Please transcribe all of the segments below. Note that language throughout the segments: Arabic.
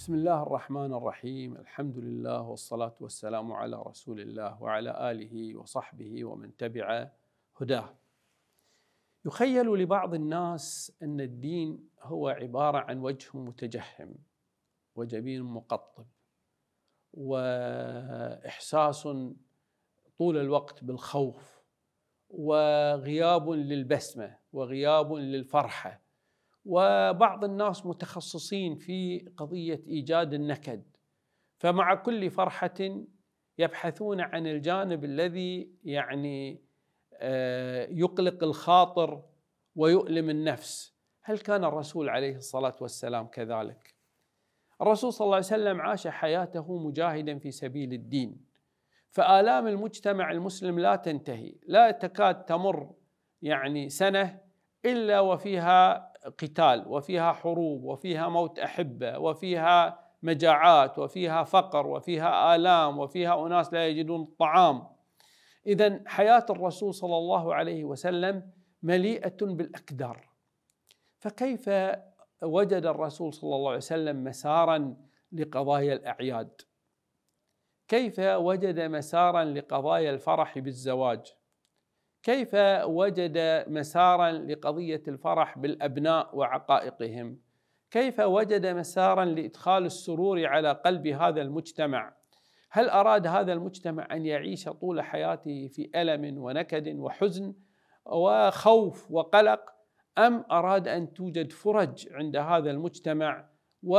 بسم الله الرحمن الرحيم الحمد لله والصلاة والسلام على رسول الله وعلى آله وصحبه ومن تبع هداه يخيل لبعض الناس أن الدين هو عبارة عن وجه متجهم وجبين مقطب وإحساس طول الوقت بالخوف وغياب للبسمة وغياب للفرحة وبعض الناس متخصصين في قضيه ايجاد النكد فمع كل فرحه يبحثون عن الجانب الذي يعني آه، يقلق الخاطر ويؤلم النفس هل كان الرسول عليه الصلاه والسلام كذلك الرسول صلى الله عليه وسلم عاش حياته مجاهدا في سبيل الدين فآلام المجتمع المسلم لا تنتهي لا تكاد تمر يعني سنة إلا وفيها قتال وفيها حروب وفيها موت احبه وفيها مجاعات وفيها فقر وفيها الام وفيها اناس لا يجدون الطعام اذا حياه الرسول صلى الله عليه وسلم مليئه بالاكدار فكيف وجد الرسول صلى الله عليه وسلم مسارا لقضايا الاعياد كيف وجد مسارا لقضايا الفرح بالزواج كيف وجد مسارا لقضيه الفرح بالابناء وعقائقهم كيف وجد مسارا لادخال السرور على قلب هذا المجتمع هل اراد هذا المجتمع ان يعيش طول حياته في الم ونكد وحزن وخوف وقلق ام اراد ان توجد فرج عند هذا المجتمع و...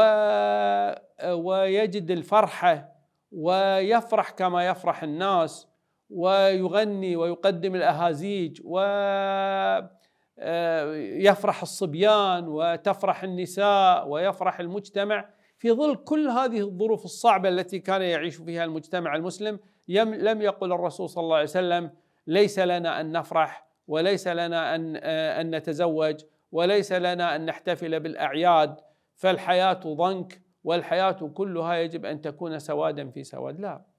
ويجد الفرحه ويفرح كما يفرح الناس ويغني ويقدم الأهازيج ويفرح آه، الصبيان وتفرح النساء ويفرح المجتمع في ظل كل هذه الظروف الصعبة التي كان يعيش فيها المجتمع المسلم لم يقل الرسول صلى الله عليه وسلم ليس لنا أن نفرح وليس لنا أن, آه، أن نتزوج وليس لنا أن نحتفل بالأعياد فالحياة ضنك والحياة كلها يجب أن تكون سوادا في سواد لا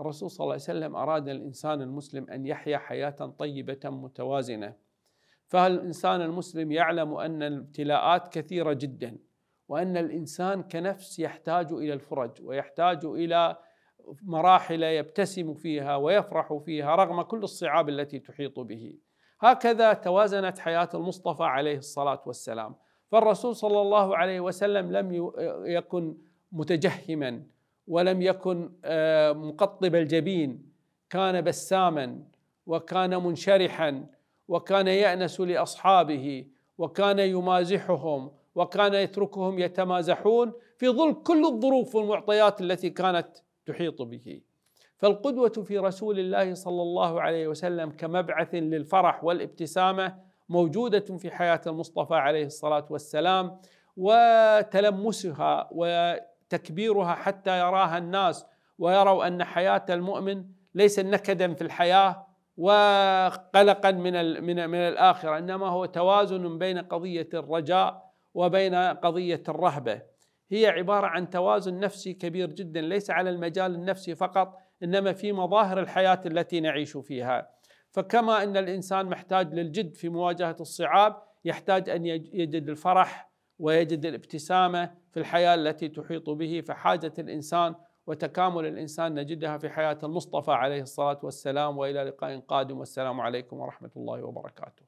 الرسول صلى الله عليه وسلم أراد الإنسان المسلم أن يحيا حياة طيبة متوازنة فالإنسان المسلم يعلم أن الابتلاءات كثيرة جدا وأن الإنسان كنفس يحتاج إلى الفرج ويحتاج إلى مراحل يبتسم فيها ويفرح فيها رغم كل الصعاب التي تحيط به هكذا توازنت حياة المصطفى عليه الصلاة والسلام فالرسول صلى الله عليه وسلم لم يكن متجهما ولم يكن آه، مقطب الجبين كان بساما وكان منشرحا وكان يأنس لأصحابه وكان يمازحهم وكان يتركهم يتمازحون في ظل كل الظروف والمعطيات التي كانت تحيط به فالقدوة في رسول الله صلى الله عليه وسلم كمبعث للفرح والابتسامة موجودة في حياة المصطفى عليه الصلاة والسلام وتلمسها و تكبيرها حتى يراها الناس ويروا ان حياه المؤمن ليس نكدا في الحياه وقلقا من من من الاخره انما هو توازن بين قضيه الرجاء وبين قضيه الرهبه هي عباره عن توازن نفسي كبير جدا ليس على المجال النفسي فقط انما في مظاهر الحياه التي نعيش فيها فكما ان الانسان محتاج للجد في مواجهه الصعاب يحتاج ان يجد الفرح ويجد الابتسامه في الحياه التي تحيط به فحاجه الانسان وتكامل الانسان نجدها في حياه المصطفى عليه الصلاه والسلام والى لقاء قادم والسلام عليكم ورحمه الله وبركاته.